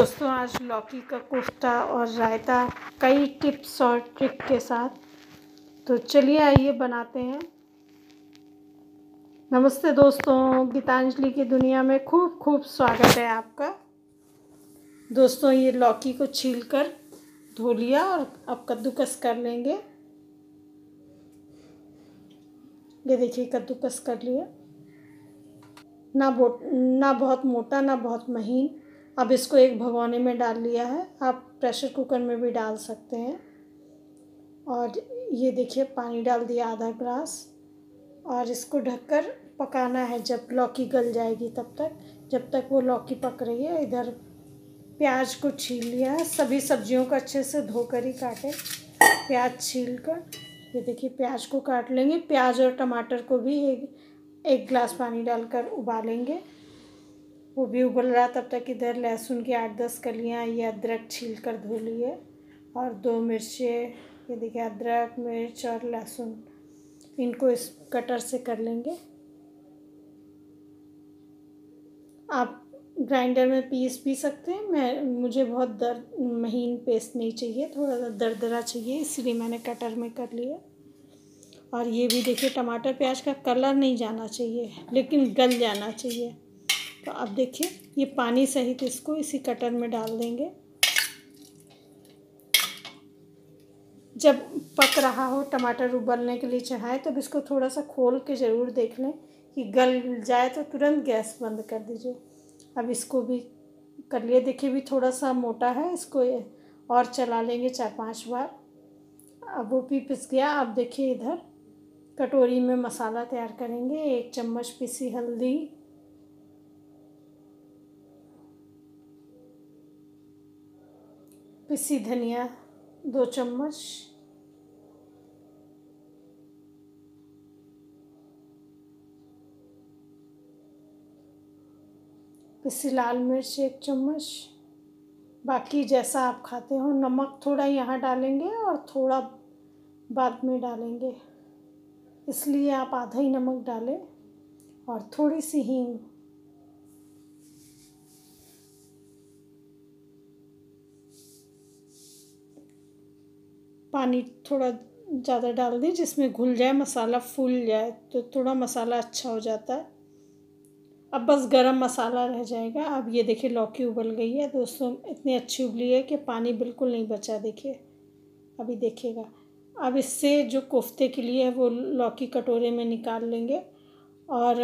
दोस्तों आज लौकी का कोफ्ता और रायता कई टिप्स और ट्रिक के साथ तो चलिए आइए बनाते हैं नमस्ते दोस्तों गीतांजलि की दुनिया में खूब खूब स्वागत है आपका दोस्तों ये लौकी को छील कर धो लिया और अब कद्दूकस कर लेंगे ये देखिए कद्दूकस कर लिया ना बो ना बहुत मोटा ना बहुत महीन अब इसको एक भगवाने में डाल लिया है आप प्रेशर कुकर में भी डाल सकते हैं और ये देखिए पानी डाल दिया आधा ग्लास और इसको ढककर पकाना है जब लौकी गल जाएगी तब तक जब तक वो लौकी पक रही है इधर प्याज को छील लिया है सभी सब्जियों को अच्छे से धोकर ही काटें प्याज छील कर ये देखिए प्याज को काट लेंगे प्याज और टमाटर को भी एक एक गिलास पानी डालकर उबालेंगे वो भी उबल रहा तब तक इधर लहसुन की आठ दस कलियाँ ये अदरक छील कर धो लिए और दो मिर्चें ये देखिए अदरक मिर्च और लहसुन इनको इस कटर से कर लेंगे आप ग्राइंडर में पीस भी सकते हैं मैं मुझे बहुत दर्द महीन पेस्ट नहीं चाहिए थोड़ा सा दरदरा चाहिए इसलिए मैंने कटर में कर लिया और ये भी देखिए टमाटर प्याज का कलर नहीं जाना चाहिए लेकिन गल जाना चाहिए तो अब देखिए ये पानी सहित इसको इसी कटर में डाल देंगे जब पक रहा हो टमाटर उबलने के लिए चढ़ाए तब इसको थोड़ा सा खोल के ज़रूर देख लें कि गल जाए तो तुरंत गैस बंद कर दीजिए अब इसको भी कर लिए देखिए भी थोड़ा सा मोटा है इसको और चला लेंगे चार पांच बार अब वो भी पिस गया अब देखिए इधर कटोरी में मसाला तैयार करेंगे एक चम्मच पिसी हल्दी पिसी धनिया दो चम्मच पिसी लाल मिर्च एक चम्मच बाकी जैसा आप खाते हो नमक थोड़ा यहाँ डालेंगे और थोड़ा बाद में डालेंगे इसलिए आप आधा ही नमक डालें और थोड़ी सी हींग पानी थोड़ा ज़्यादा डाल दें जिसमें घुल जाए मसाला फूल जाए तो थोड़ा मसाला अच्छा हो जाता है अब बस गरम मसाला रह जाएगा अब ये देखिए लौकी उबल गई है दोस्तों इतनी अच्छी उबली है कि पानी बिल्कुल नहीं बचा देखिए अभी देखिएगा अब इससे जो कोफ्ते के लिए है वो लौकी कटोरे में निकाल लेंगे और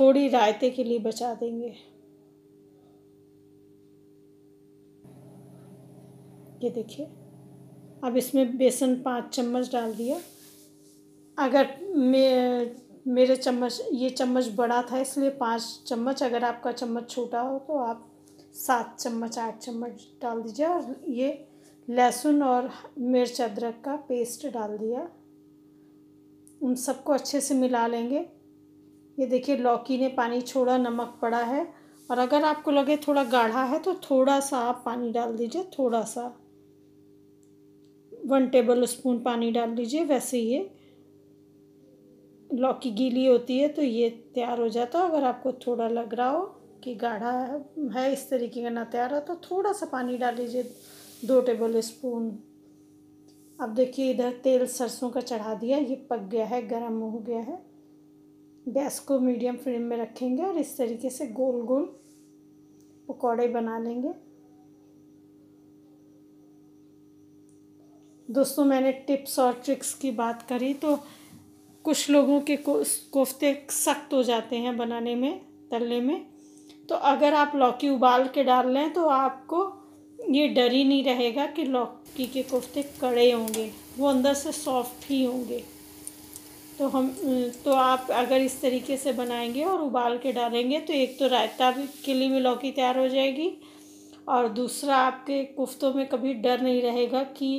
थोड़ी रायते के लिए बचा देंगे ये देखिए अब इसमें बेसन पाँच चम्मच डाल दिया अगर मे मेरे चम्मच ये चम्मच बड़ा था इसलिए पाँच चम्मच अगर आपका चम्मच छोटा हो तो आप सात चम्मच आठ चम्मच डाल दीजिए और ये लहसुन और मिर्च अदरक का पेस्ट डाल दिया उन सबको अच्छे से मिला लेंगे ये देखिए लौकी ने पानी छोड़ा नमक पड़ा है और अगर आपको लगे थोड़ा गाढ़ा है तो थोड़ा सा आप पानी डाल दीजिए थोड़ा सा वन टेबल स्पून पानी डाल दीजिए वैसे ये लौकी गीली होती है तो ये तैयार हो जाता है अगर आपको थोड़ा लग रहा हो कि गाढ़ा है इस तरीके का ना तैयार हो तो थोड़ा सा पानी डाल लीजिए दो टेबल स्पून अब देखिए इधर तेल सरसों का चढ़ा दिया ये पक गया है गर्म हो गया है गैस को मीडियम फ्लेम में रखेंगे और इस तरीके से गोल गोल पकौड़े बना लेंगे दोस्तों मैंने टिप्स और ट्रिक्स की बात करी तो कुछ लोगों के कोफ्ते सख्त हो जाते हैं बनाने में तलने में तो अगर आप लौकी उबाल के डाल लें तो आपको ये डर ही नहीं रहेगा कि लौकी के कोफ्ते कड़े होंगे वो अंदर से सॉफ्ट ही होंगे तो हम तो आप अगर इस तरीके से बनाएंगे और उबाल के डालेंगे तो एक तो रायता के लिए भी लौकी तैयार हो जाएगी और दूसरा आपके कोफ्तों में कभी डर नहीं रहेगा कि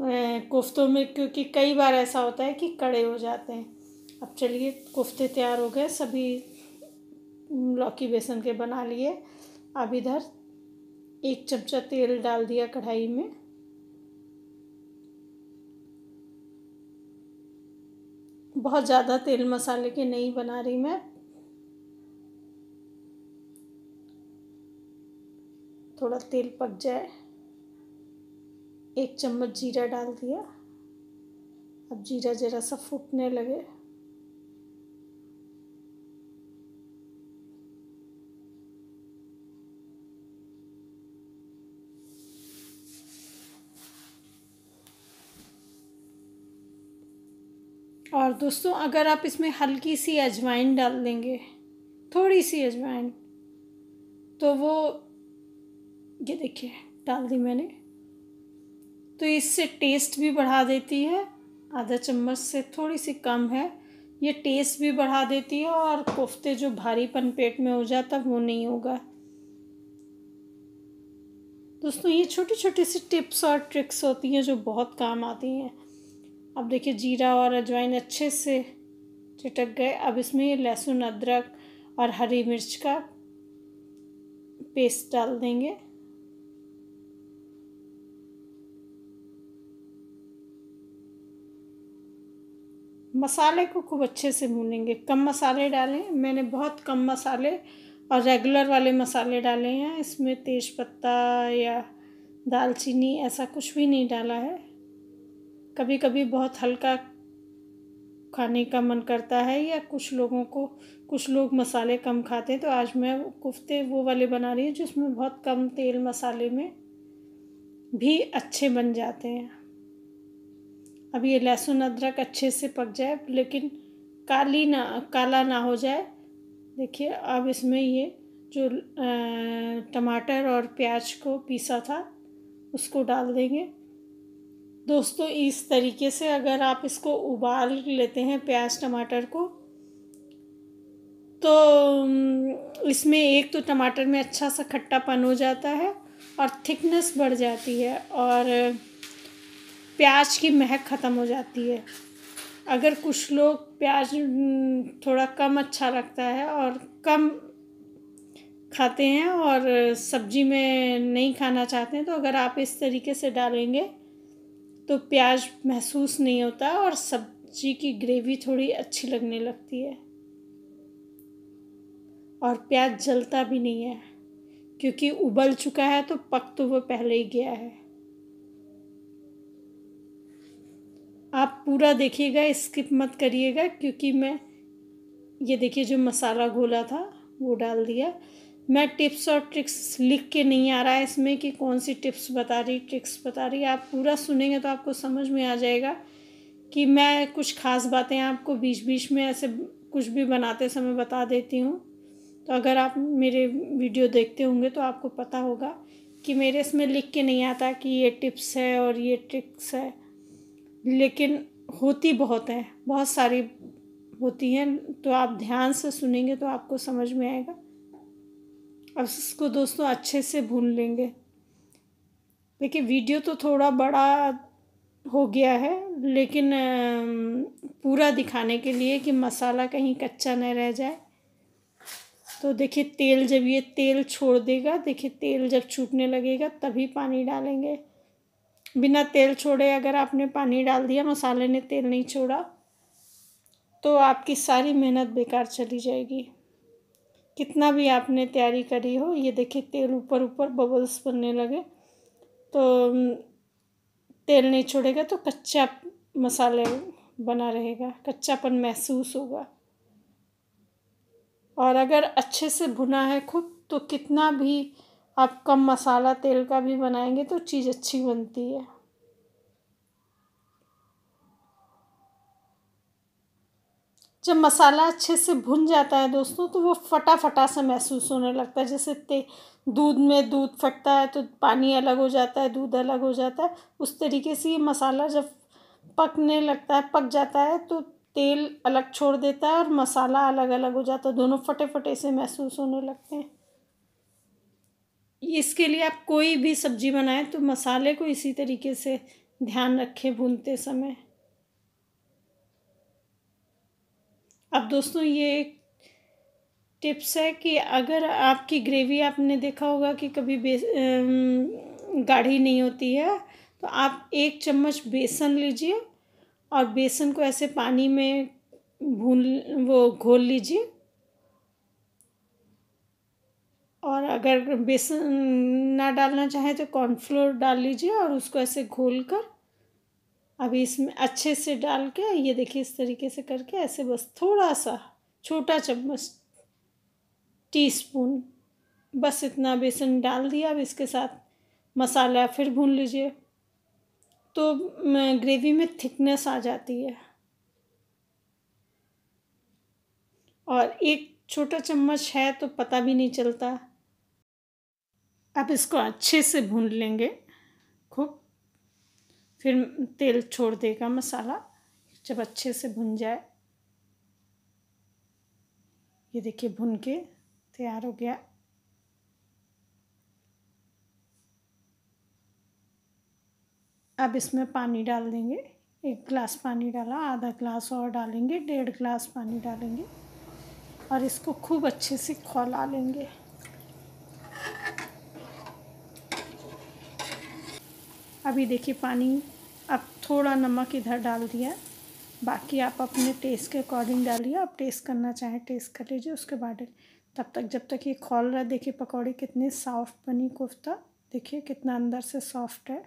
कोफ्तों में क्योंकि कई बार ऐसा होता है कि कड़े हो जाते हैं अब चलिए कोफ्ते तैयार हो गए सभी लौकी बेसन के बना लिए अब इधर एक चमचा तेल डाल दिया कढ़ाई में बहुत ज़्यादा तेल मसाले के नहीं बना रही मैं थोड़ा तेल पक जाए एक चम्मच जीरा डाल दिया अब जीरा जरा सा फूटने लगे और दोस्तों अगर आप इसमें हल्की सी अजवाइन डाल देंगे थोड़ी सी अजवाइन तो वो ये देखिए डाल दी मैंने तो इससे टेस्ट भी बढ़ा देती है आधा चम्मच से थोड़ी सी कम है ये टेस्ट भी बढ़ा देती है और कोफ्ते जो भारीपन पेट में हो जाता वो नहीं होगा दोस्तों ये छोटी छोटी सी टिप्स और ट्रिक्स होती हैं जो बहुत काम आती हैं अब देखिए जीरा और अजवाइन अच्छे से चिटक गए अब इसमें लहसुन अदरक और हरी मिर्च का पेस्ट डाल देंगे मसाले को खूब अच्छे से भूनेंगे कम मसाले डालें मैंने बहुत कम मसाले और रेगुलर वाले मसाले डाले हैं इसमें तेज़ पत्ता या दालचीनी ऐसा कुछ भी नहीं डाला है कभी कभी बहुत हल्का खाने का मन करता है या कुछ लोगों को कुछ लोग मसाले कम खाते हैं तो आज मैं कुफ्ते वो वाले बना रही हूँ जिसमें बहुत कम तेल मसाले में भी अच्छे बन जाते हैं अब ये लहसुन अदरक अच्छे से पक जाए लेकिन काली ना काला ना हो जाए देखिए अब इसमें ये जो टमाटर और प्याज को पीसा था उसको डाल देंगे दोस्तों इस तरीके से अगर आप इसको उबाल लेते हैं प्याज टमाटर को तो इसमें एक तो टमाटर में अच्छा सा खट्टापन हो जाता है और थिकनेस बढ़ जाती है और प्याज की महक ख़त्म हो जाती है अगर कुछ लोग प्याज हम्म, थोड़ा कम अच्छा लगता है और कम खाते हैं और सब्जी में नहीं खाना चाहते हैं तो अगर आप इस तरीके से डालेंगे तो प्याज महसूस नहीं होता और सब्जी की ग्रेवी थोड़ी अच्छी लगने लगती है और प्याज जलता भी नहीं है क्योंकि उबल चुका है तो पक तो वो पहले ही गया है आप पूरा देखिएगा स्किप मत करिएगा क्योंकि मैं ये देखिए जो मसाला घोला था वो डाल दिया मैं टिप्स और ट्रिक्स लिख के नहीं आ रहा है इसमें कि कौन सी टिप्स बता रही ट्रिक्स बता रही आप पूरा सुनेंगे तो आपको समझ में आ जाएगा कि मैं कुछ ख़ास बातें आपको बीच बीच में ऐसे कुछ भी बनाते समय बता देती हूँ तो अगर आप मेरे वीडियो देखते होंगे तो आपको पता होगा कि मेरे इसमें लिख के नहीं आता कि ये टिप्स है और ये ट्रिक्स है लेकिन होती बहुत है बहुत सारी होती हैं तो आप ध्यान से सुनेंगे तो आपको समझ में आएगा अब इसको दोस्तों अच्छे से भून लेंगे देखिए वीडियो तो थोड़ा बड़ा हो गया है लेकिन पूरा दिखाने के लिए कि मसाला कहीं कच्चा न रह जाए तो देखिए तेल जब ये तेल छोड़ देगा देखिए तेल जब छूटने लगेगा तभी पानी डालेंगे बिना तेल छोड़े अगर आपने पानी डाल दिया मसाले ने तेल नहीं छोड़ा तो आपकी सारी मेहनत बेकार चली जाएगी कितना भी आपने तैयारी करी हो ये देखिए तेल ऊपर ऊपर बबल्स बनने लगे तो तेल नहीं छोड़ेगा तो कच्चा मसाले बना रहेगा कच्चापन महसूस होगा और अगर अच्छे से भुना है खुद तो कितना भी आप कम मसाला तेल का भी बनाएंगे तो चीज़ अच्छी बनती है जब मसाला अच्छे से भुन जाता है दोस्तों तो वो फटाफटा सा महसूस होने लगता है जैसे ते दूध में दूध फटता है तो पानी अलग हो जाता है दूध अलग हो जाता है उस तरीके से ये मसाला जब पकने लगता है पक जाता है तो तेल अलग छोड़ देता है और मसाला अलग अलग हो जाता है दोनों फटे फटे से महसूस होने लगते हैं इसके लिए आप कोई भी सब्जी बनाएं तो मसाले को इसी तरीके से ध्यान रखें भूनते समय अब दोस्तों ये टिप्स है कि अगर आपकी ग्रेवी आपने देखा होगा कि कभी बेस गाढ़ी नहीं होती है तो आप एक चम्मच बेसन लीजिए और बेसन को ऐसे पानी में भून वो घोल लीजिए और अगर बेसन ना डालना चाहें तो कॉर्नफ्लोर डाल लीजिए और उसको ऐसे घोल कर अभी इसमें अच्छे से डाल के ये देखिए इस तरीके से करके ऐसे बस थोड़ा सा छोटा चम्मच टीस्पून बस इतना बेसन डाल दिया अब इसके साथ मसाला फिर भून लीजिए तो ग्रेवी में थिकनेस आ जाती है और एक छोटा चम्मच है तो पता भी नहीं चलता अब इसको अच्छे से भून लेंगे खूब फिर तेल छोड़ देगा मसाला जब अच्छे से भुन जाए ये देखिए भुन के तैयार हो गया अब इसमें पानी डाल देंगे एक गिलास पानी डाला आधा गिलास और डालेंगे डेढ़ गिलास पानी डालेंगे और इसको खूब अच्छे से खौला लेंगे अभी देखिए पानी अब थोड़ा नमक इधर डाल दिया बाकी आप अपने टेस्ट के अकॉर्डिंग डालिए आप टेस्ट करना चाहें टेस्ट कर लीजिए उसके बाद तब तक जब तक ये खोल रहा है देखिए पकौड़ी कितनी सॉफ्ट बनी कोफ्ता देखिए कितना अंदर से सॉफ्ट है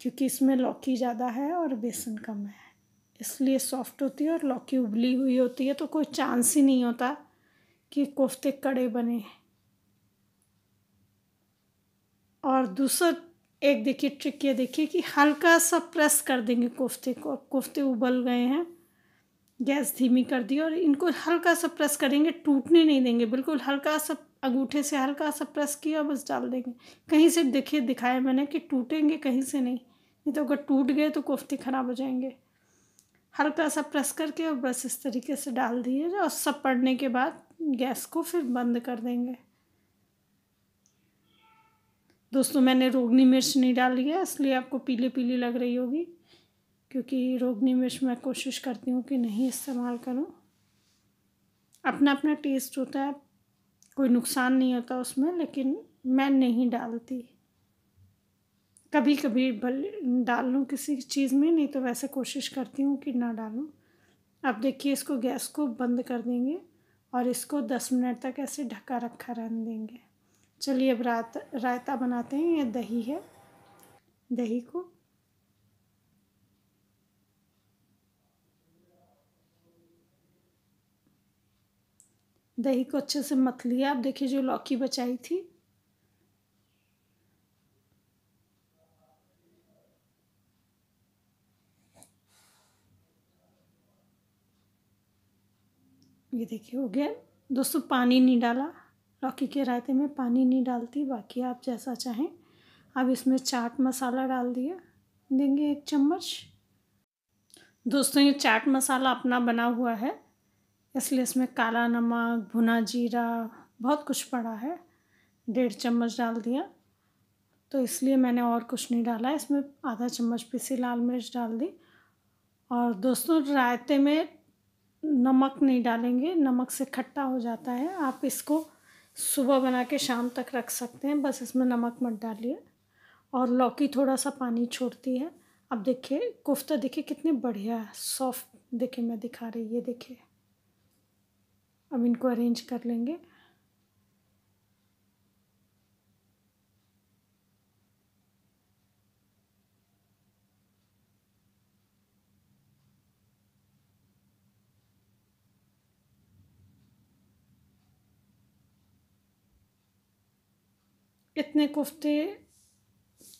क्योंकि इसमें लौकी ज़्यादा है और बेसन कम है इसलिए सॉफ्ट होती है और लौकी उबली हुई होती है तो कोई चांस ही नहीं होता कि कोफ्ते कड़े बने और दूसरा एक देखिए ट्रिक ये देखिए कि हल्का सा प्रेस कर देंगे कोफ्ते को अब कोफ्ते उबल गए हैं गैस धीमी कर दी और इनको हल्का सा प्रेस करेंगे टूटने नहीं देंगे बिल्कुल हल्का सा अंगूठे से हल्का सा प्रेस किया बस डाल देंगे कहीं से देखिए दिखाया मैंने कि टूटेंगे कहीं से नहीं नहीं तो अगर टूट गए तो कोफ्ते ख़राब हो जाएंगे हल्का सा प्रेस करके और बस इस तरीके से डाल दिए और सब पड़ने के बाद गैस को फिर बंद कर देंगे दोस्तों मैंने रोगनी मिर्च नहीं डाली है इसलिए आपको पीले पीली लग रही होगी क्योंकि रोगनी मिर्च मैं कोशिश करती हूँ कि नहीं इस्तेमाल करूँ अपना अपना टेस्ट होता है कोई नुकसान नहीं होता उसमें लेकिन मैं नहीं डालती कभी कभी डाल लूँ किसी चीज़ में नहीं तो वैसे कोशिश करती हूँ कि ना डालूँ अब देखिए इसको गैस को बंद कर देंगे और इसको दस मिनट तक ऐसे ढका रखा रहने देंगे चलिए अब रायता रायता बनाते हैं ये दही है दही को दही को अच्छे से मथ लिया आप देखिए जो लौकी बचाई थी ये देखिए हो गया दोस्तों पानी नहीं डाला लौकी के रायते में पानी नहीं डालती बाकी आप जैसा चाहें अब इसमें चाट मसाला डाल दिया देंगे एक चम्मच दोस्तों ये चाट मसाला अपना बना हुआ है इसलिए इसमें काला नमक भुना जीरा बहुत कुछ पड़ा है डेढ़ चम्मच डाल दिया तो इसलिए मैंने और कुछ नहीं डाला इसमें आधा चम्मच पीसी लाल मिर्च डाल दी और दोस्तों रायते में नमक नहीं डालेंगे नमक से खट्टा हो जाता है आप इसको सुबह बना के शाम तक रख सकते हैं बस इसमें नमक मत डालिए और लौकी थोड़ा सा पानी छोड़ती है अब देखिए कोफ्ता देखिए कितने बढ़िया है सॉफ्ट देखिए मैं दिखा रही ये देखिए अब इनको अरेंज कर लेंगे इतने कोफ्ते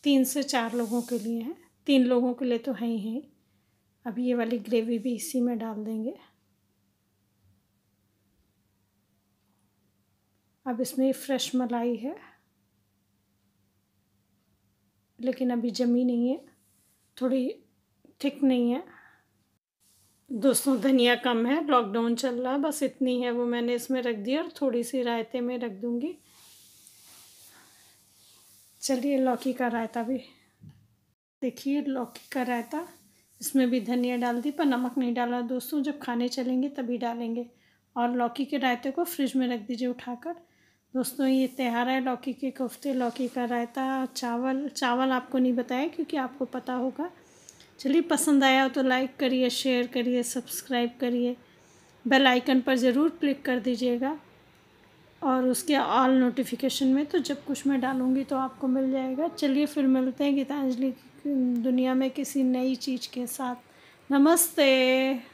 तीन से चार लोगों के लिए हैं तीन लोगों के लिए तो हैं ही है अब ये वाली ग्रेवी भी इसी में डाल देंगे अब इसमें फ्रेश मलाई है लेकिन अभी जमी नहीं है थोड़ी थिक नहीं है दोस्तों धनिया कम है लॉकडाउन चल रहा है बस इतनी है वो मैंने इसमें रख दी और थोड़ी सी रायते में रख दूँगी चलिए लौकी का रायता भी देखिए लौकी का रायता इसमें भी धनिया डाल दी पर नमक नहीं डाला दोस्तों जब खाने चलेंगे तभी डालेंगे और लौकी के रायते को फ्रिज में रख दीजिए उठाकर दोस्तों ये त्यौहार है लौकी के कोफ्ते लौकी का रायता चावल चावल आपको नहीं बताया क्योंकि आपको पता होगा चलिए पसंद आया हो तो लाइक करिए शेयर करिए सब्सक्राइब करिए बेल आइकन पर ज़रूर क्लिक कर दीजिएगा और उसके ऑल नोटिफिकेशन में तो जब कुछ मैं डालूँगी तो आपको मिल जाएगा चलिए फिर मिलते हैं गीतांजलि दुनिया में किसी नई चीज़ के साथ नमस्ते